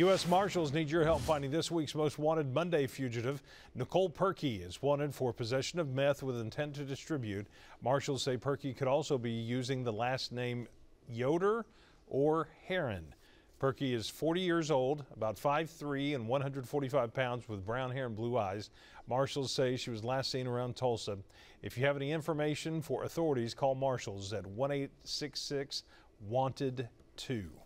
U.S. Marshals need your help finding this week's Most Wanted Monday fugitive. Nicole Perky is wanted for possession of meth with intent to distribute. Marshals say Perky could also be using the last name Yoder or Heron. Perky is 40 years old, about 5'3 and 145 pounds with brown hair and blue eyes. Marshals say she was last seen around Tulsa. If you have any information for authorities, call Marshals at 1 866 Wanted 2.